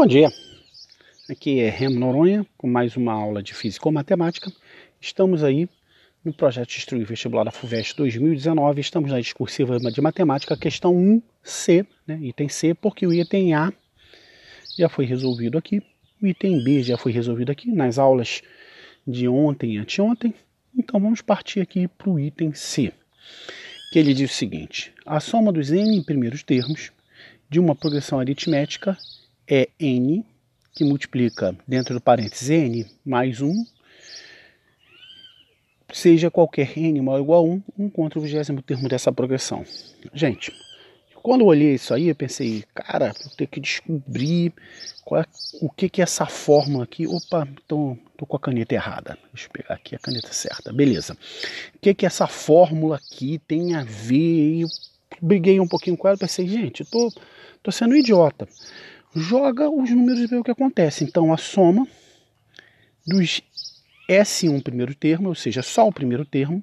Bom dia, aqui é Remo Noronha com mais uma aula de Física ou Matemática. Estamos aí no projeto Destruir Vestibular da FUVEST 2019, estamos na discursiva de matemática, questão 1C, né, item C, porque o item A já foi resolvido aqui, o item B já foi resolvido aqui nas aulas de ontem e anteontem, então vamos partir aqui para o item C, que ele diz o seguinte, a soma dos n primeiros termos de uma progressão aritmética é n, que multiplica dentro do parênteses n mais 1, seja qualquer n maior ou igual a 1, 1 contra o vigésimo termo dessa progressão. Gente, quando eu olhei isso aí, eu pensei, cara, vou ter que descobrir é, o que, que é essa fórmula aqui. Opa, então tô com a caneta errada. Deixa eu pegar aqui a caneta certa. Beleza. O que, que essa fórmula aqui tem a ver? Eu briguei um pouquinho com ela, pensei, gente, tô, tô sendo idiota joga os números e vê o que acontece. Então a soma dos S1 primeiro termo, ou seja, só o primeiro termo,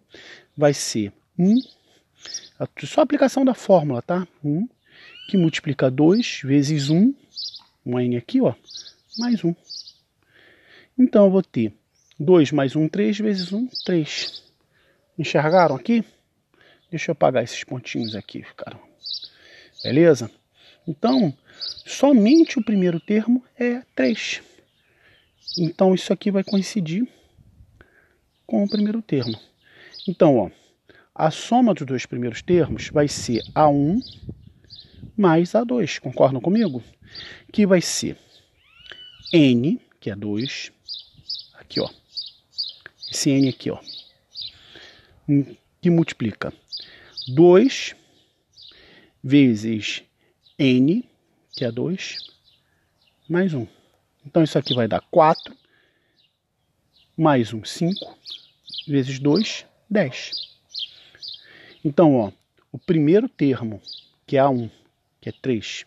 vai ser 1. Só a aplicação da fórmula, tá? 1 que multiplica 2 vezes 1, um n aqui, ó, mais 1. Então eu vou ter 2 mais 1, 3 vezes 1, 3. Enxergaram aqui? Deixa eu apagar esses pontinhos aqui, cara. Beleza? Então, somente o primeiro termo é 3. Então isso aqui vai coincidir com o primeiro termo. Então, ó, a soma dos dois primeiros termos vai ser A1 mais A2, concordam comigo? Que vai ser N, que é 2, aqui, ó. Esse N aqui, ó. Que multiplica 2 vezes N, que é 2, mais 1. Um. Então isso aqui vai dar 4, mais 1, um, 5, vezes 2, 10. Então, ó, o primeiro termo, que é A1, que é 3,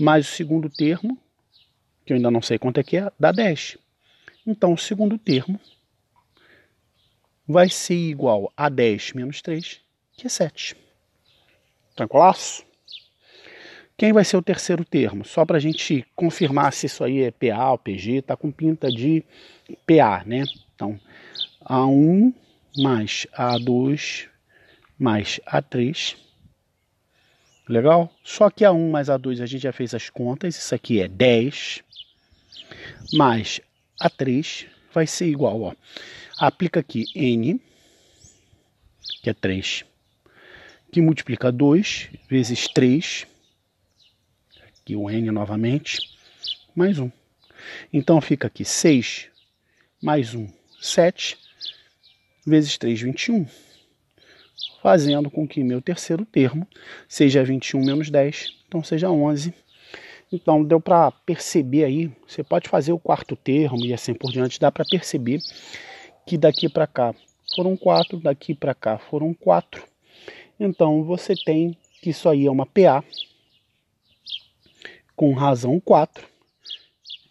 mais o segundo termo, que eu ainda não sei quanto é que é, dá 10. Então, o segundo termo vai ser igual a 10 menos 3, que é 7. Tranquilaço? Quem vai ser o terceiro termo? Só para a gente confirmar se isso aí é PA ou PG, está com pinta de PA, né? Então, A1 mais A2 mais A3. Legal? Só que A1 mais A2 a gente já fez as contas, isso aqui é 10 mais A3 vai ser igual, ó. Aplica aqui N, que é 3, que multiplica 2 vezes 3 aqui o N novamente, mais um. Então fica aqui 6 mais 1, 7, vezes 3, 21, fazendo com que meu terceiro termo seja 21 menos 10, então seja 11. Então deu para perceber aí, você pode fazer o quarto termo e assim por diante, dá para perceber que daqui para cá foram 4, daqui para cá foram 4. Então você tem que isso aí é uma PA, com razão 4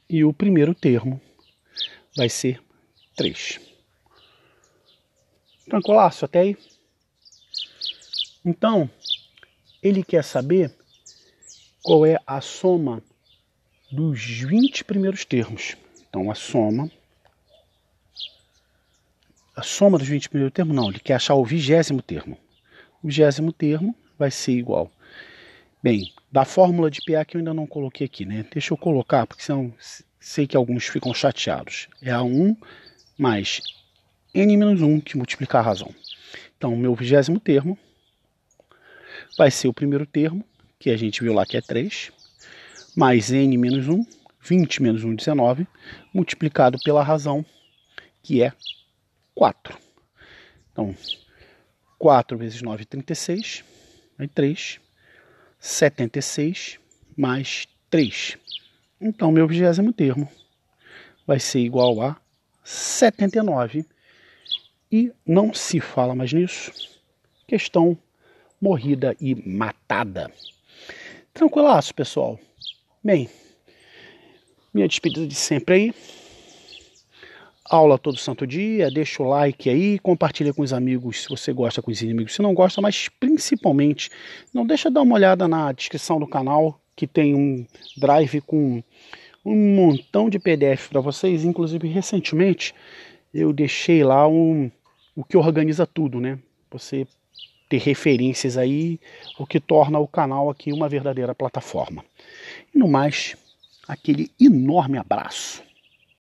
e o primeiro termo vai ser 3. Tranquilaço até aí? Então, ele quer saber qual é a soma dos 20 primeiros termos. Então, a soma. A soma dos 20 primeiros termos, não, ele quer achar o vigésimo termo. O vigésimo termo vai ser igual. Bem, da fórmula de PA que eu ainda não coloquei aqui, né? Deixa eu colocar, porque são, sei que alguns ficam chateados. É A1 mais N-1 menos que multiplica a razão. Então, o meu vigésimo termo vai ser o primeiro termo, que a gente viu lá que é 3, mais N menos 1, 20 menos 1, 19, multiplicado pela razão, que é 4. Então, 4 vezes 9, 36, aí 3, 76 mais 3. Então, meu vigésimo termo vai ser igual a 79. E não se fala mais nisso. Questão morrida e matada. Tranquilaço, pessoal. Bem, minha despedida de sempre aí aula todo santo dia, deixa o like aí, compartilha com os amigos se você gosta, com os inimigos se não gosta, mas principalmente não deixa dar uma olhada na descrição do canal que tem um drive com um montão de PDF para vocês, inclusive recentemente eu deixei lá um, o que organiza tudo, né? Você ter referências aí, o que torna o canal aqui uma verdadeira plataforma. E no mais, aquele enorme abraço.